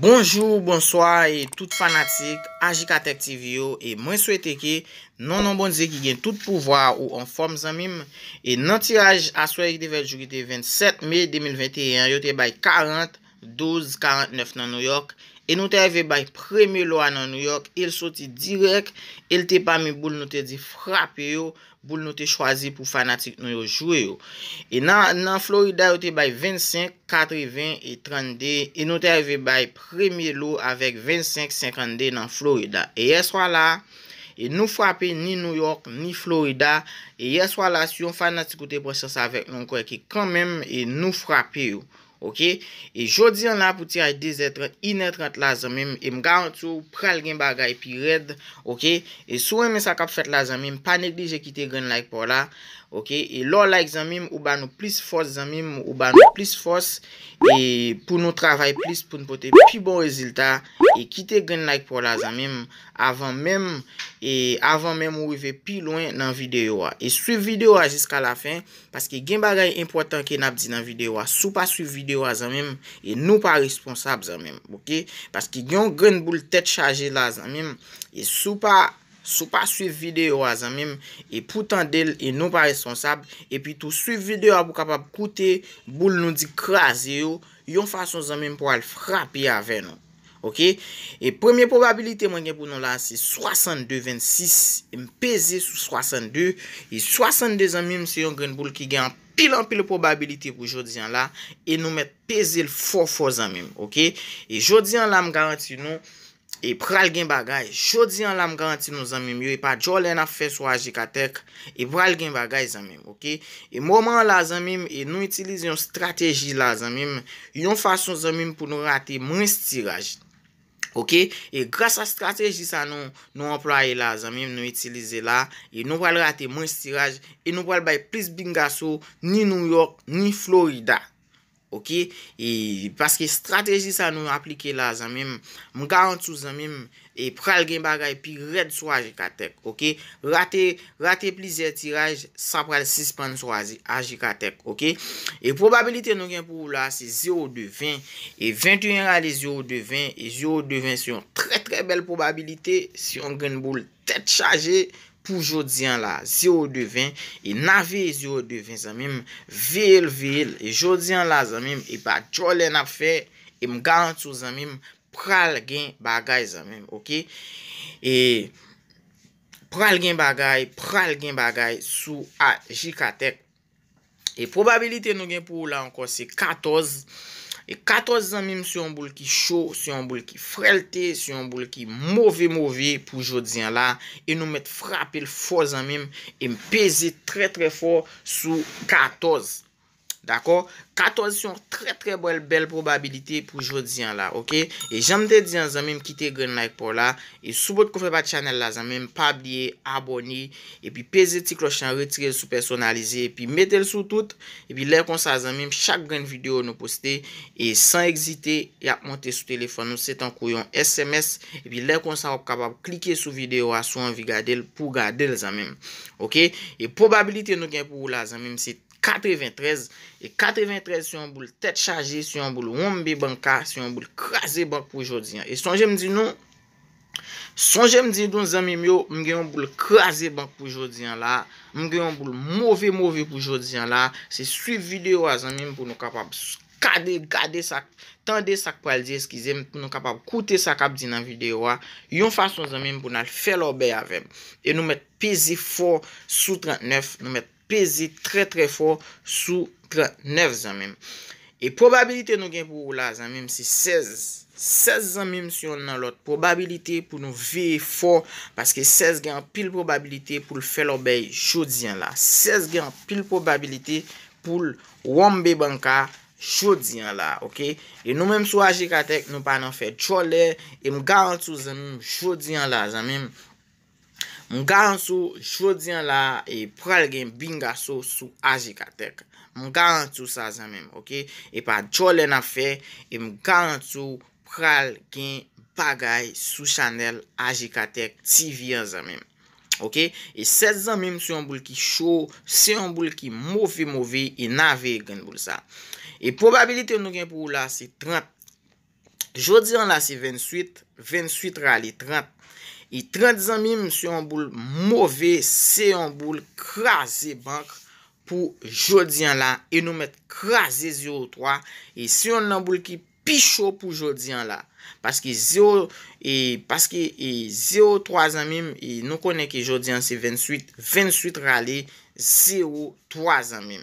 Bonjou, bonsoy, tout fanatik, ajik atektiv yo, mwen sou ete ke, nan nan bonze ki gen tout pouvwa ou an form zanmim, nan tiraj aswek de veljou ki te 27 mei 2021, yo te bay 40, 12, 49 nan New York, e nou te eve bay premilwa nan New York, el soti direk, el te pa mi boul nou te di frape yo, Boul nou te chwazi pou fanatik nou yo jwe yo. E nan Florida yo te bay 25, 80 et 30 de. E nou te ave bay premie lou avèk 25, 50 de nan Florida. E yè swa la, e nou frapè ni New York ni Florida. E yè swa la, si yon fanatik ou te presen sa avèk nou kwe ki kanmèm e nou frapè yo. Ok, e jodi an la pou ti ay dez etre inet rent la zanmim, e mga an tou pral gen bagay pi red, ok, e sou eme sa kap fet la zanmim, panek li je kite gen like pou la. Ok, e lor like zanmim ou ba nou plis fos zanmim ou ba nou plis fos e pou nou travay plis pou nou pote pi bon rezultat e kite gen like pou la zanmim e avan mem ou vive pi loin nan videyo a. E suivi videyo a jiska la fen, paske gen bagay impotant ke nap di nan videyo a, sou pa suivi videyo a zanmim e nou pa responsab zanmim. Ok, paske gen gen bou l tete chaje la zanmim e sou pa... Sou pa suiv videyo a zanmim E pou tan del e nou pa responsab E pi tou suiv videyo a pou kapab koute Boul nou di kraze yo Yon fason zanmim pou al frapi ave nou Ok E premye probabilite mwen gen pou nou la Se 62-26 M peze sou 62 E 62 zanmim se yon gen boul ki gen Pilan pil probabilite pou jodian la E nou met peze l fo fo zanmim Ok E jodian la m garanti nou E pral gen bagay, jodi an la m garanti nou zanmim, yo e pa jol en a fwe swajik a tek, e pral gen bagay zanmim, okey? E mwaman la zanmim, e nou itilize yon strateji la zanmim, yon fason zanmim pou nou rate mwen stiraj, okey? E grasa strateji sa nou employe la zanmim nou itilize la, e nou pral rate mwen stiraj, e nou pral bay plis bingasou, ni New York, ni Florida, okey? Ok, e, paske strategi sa nou aplike la, zanmim, mou garant sou zanmim, e pral gen bagay, pi red sou ajikatek. E ok, rate, rate plize tiraj, sa pral sispan sou ajikatek. E ok, e, probabilite nou gen pou la, se 0,2,20, e, 21 rade 0,2,20, e, 0,2,20, se yon tre tre bel probabilite, se yon gen boule tet chaje, Pou jodzyan la, 0,20, e na ve 0,20 zanmim, veil veil, e jodzyan la zanmim, e ba chole na fe, e m gant sou zanmim, pral gen bagay zanmim, ok? E, pral gen bagay, pral gen bagay, sou a jikatek, e probabilite nou gen pou la ankon se 14, E 14 zanmim sou yon boul ki chou, sou yon boul ki frelte, sou yon boul ki mouvi mouvi pou jodzyan la. E nou met frape l foz zanmim e mpeze tre tre foz sou 14 zanmim. D'akor? 14 yon tre tre bol bel probabilite pou jo diyan la. Ok? E jante diyan zanmim kite gen like pou la. E sou bot koufè bat chanel la zanmim. Pabliye, aboni. E pi peze ti klochan, retirel sou personalize. E pi metel sou tout. E pi lè kon sa zanmim. Chak gen video nou poste. E san egzite, yap monte sou telefon nou. Se tan kouyon SMS. E pi lè kon sa wap kapab klike sou video. A sou anvi gade l pou gade l zanmim. Ok? E probabilite nou gen pou la zanmim. Se ten. 93, e 93 si yon boul tèt chajé, si yon boul wambé banka, si yon boul krasé bank pou jodiyan, e son jèm di nou, son jèm di nou zanmèm yo, mge yon boul krasé bank pou jodiyan la, mge yon boul mouvè mouvè pou jodiyan la, se suiv videyo a zanmèm pou nou kapab skade, gade sak, tende sak pwaldi eskizèm, pou nou kapab koute sak ap di nan videyo a, yon fason zanmèm pou nal fè lò bè avèm, e nou mèt pezi fò, sou 39, nou mèt, Bezi tre tre for sou 39, zanmim. E probabilite nou gen pou ou la, zanmim, se 16. 16, zanmim, si yon nan lot. Probabilite pou nou vey for. Paske 16 gen pil probabilite pou l fel obey chodian la. 16 gen pil probabilite pou l wambe banka chodian la, ok? E nou menm sou ajikatek, nou panan fe chole. E m garan sou zanmim chodian la, zanmim. Mwen garansou jodi an la e pral gen bingasou sou ajikatek. Mwen garansou sa zanmen, ok? E pa djole na fe, e mwen garansou pral gen bagay sou chanel ajikatek ti vyen zanmen. Ok? E set zanmen se yon boul ki chou, se yon boul ki mouvi mouvi, e nave gen boul sa. E probabilite nou gen pou la se 30. Jodi an la se 28, 28 rali 30. E 30 zanmim se yon boule mouve, se yon boule krasi bank pou jodyan la. E nou met krasi 0-3. E se yon nan boule ki picho pou jodyan la. Paske 0-3 zanmim, nou konen ki jodyan se 28 rale, 0-3 zanmim.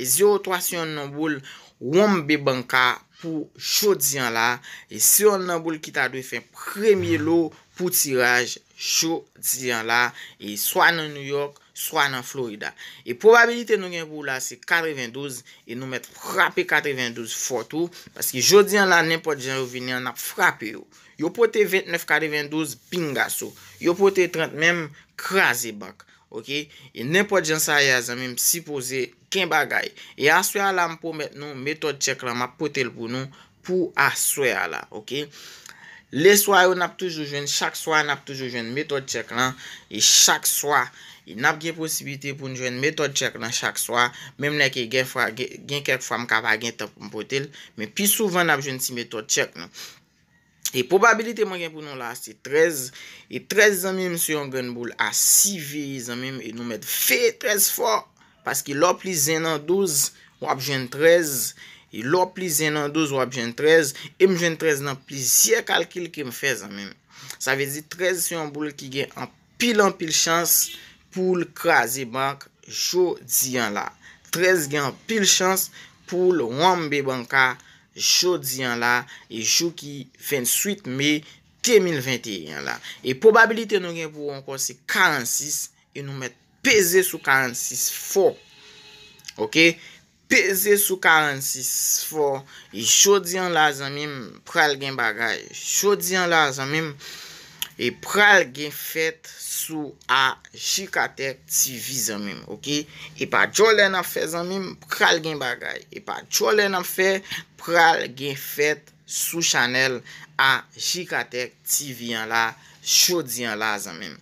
E 0-3 se yon nan boule, wambe banka pou jodyan la. E se yon nan boule ki ta dwe fe premye hmm. lou. pou tiraj chou diyan la, e swa nan New York, swa nan Florida. E probabilite nou gen pou la se karevendouz, e nou met frape karevendouz fotou, paski chou diyan la, nenpo diyan yo vini an ap frape yo. Yo pote 29 karevendouz pingasou, yo pote 30 menm krasi bak, ok? E nenpo diyan sa yaza menm sipose ken bagay. E aswe ala m pou met nou metode chek la, ma pote l pou nou pou aswe ala, ok? Leswa yo nap toujou jwen chak swa, nap toujou jwen metod chek lan. E chak swa, e nap gen posibite pou nou jwen metod chek lan chak swa. Mem neke gen kerk fwa mkava gen tap mpotel. Men pi souvan nap jwen si metod chek lan. E probabilite man gen pou nou la se trez. E trez zanmim si yon gen boule a si vey zanmim. E nou met fe trez fwa. Pas ki lop li zen nan doz, ou ap jwen trez. E lò plize nan 12 wap jen 13, m jen 13 nan plize zye kalkil ke m fe zan men. Sa vezi 13 si yon boul ki gen an pil an pil chans pou l krazi bank jodi an la. 13 gen an pil chans pou l wambe banka jodi an la. E joki 28 me 2021 an la. E probabilite nou gen pou wanko se 46, e nou met peze sou 46 fok. Ok? Peze sou 46 for. E chodian la zanmim pral gen bagay. Chodian la zanmim e pral gen fet sou a Jikatek TV zanmim. E pa chole nan fe zanmim pral gen bagay. E pa chole nan fe pral gen fet sou chanel a Jikatek TV zanmim. Chodian la zanmim.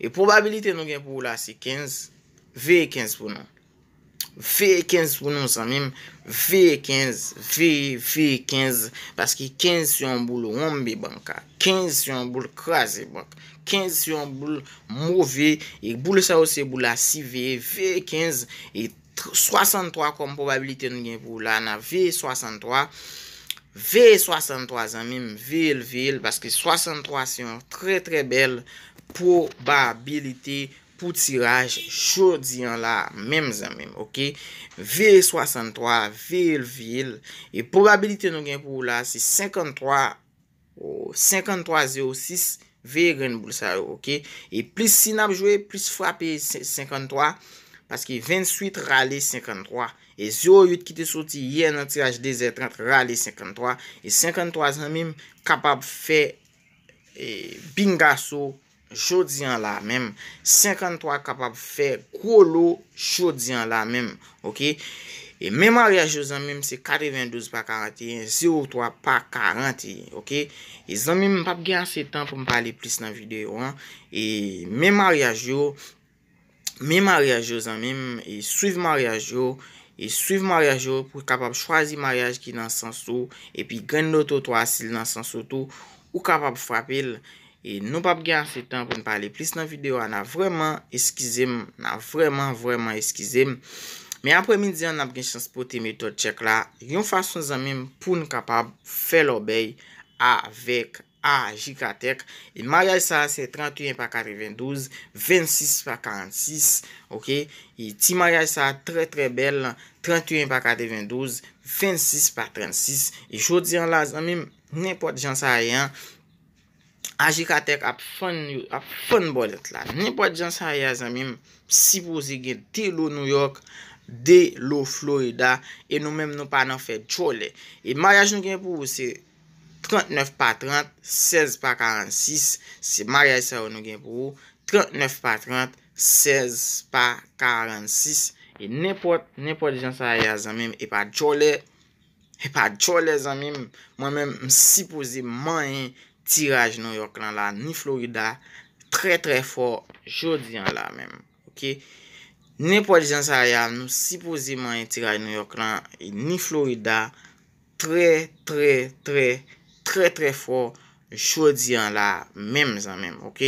E probabilite nou gen pou la se 15. Ve 15 pou nou. V15 pou nou san mèm, V15, V, V15, paske 15 yon boul wambè banka, 15 yon boul krasè banka, 15 yon boul mouvè, e boul sa osè boul la si V, V15, e 63 kom probabilite nou gen pou la, na V63, V63 san mèm, VL, VL, paske 63 se yon tre tre bel probabilite moun, pou tiraj, jodi an la, mem zan mem, ok, V63, VLVL, e probabilite nou gen pou la, se 53, 53-06, VGN Boussarou, ok, e plis sinab jowe, plis frape 53, paske 28, rale 53, e 08 ki te soti, yen nan tiraj DZ30, rale 53, e 53 zan mem, kapab fe, e bingasou, Chodian la mem, 53 kapap fe kolo chodian la mem, ok? E me maryaj yo zan mem se 92 pa 41, 03 pa 41, ok? E zan mem m pap gen anse tan pou m pale plis nan videyo, an? E me maryaj yo, me maryaj yo zan mem, e suiv maryaj yo, e suiv maryaj yo pou kapap chwazi maryaj ki nan sansou, e pi gen noto to asil nan sansoutou, ou kapap frapil, E nou pa bge an se tan pou nou pale plis nan video an a vreman eskize m, an a vreman vreman eskize m. Me apre mi diyan nan bge chans pou te metode chek la, yon fason zanmim pou nou kapab fè lo bey avèk a jikatek. E mayaj sa se 31 pa 92, 26 pa 46, ok? E ti mayaj sa tre tre bel, 31 pa 92, 26 pa 36. E jodiyan la zanmim nèpot jan sa a yon. E Majikatek ap fon bolet la. Nenpo dijan sa aya zanmim. Si pouzi gen te lo New York. De lo Florida. E nou menm nou pa nan fe djole. E mayaj nou gen pou ou se. 39 pa 30. 16 pa 46. Se mayaj sa ou nou gen pou ou. 39 pa 30. 16 pa 46. E nenpo dijan sa aya zanmim. E pa djole. E pa djole zanmim. Mwen menm si pouzi man yin. Tiraj Nouyok lan la, ni Florida, tre tre for, jodi lan la men. Ok, ne po dijan sa rayan, nou sipozi man yon tiraj Nouyok lan, e ni Florida, tre tre tre, tre tre for, jodi lan la, men zan men. Ok,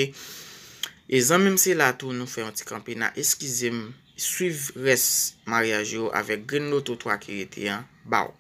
e zan men se la tou nou fe yon ti kampi na eskizim, suiv res mariage yo avek gen loto 3 ki rete yan, baou.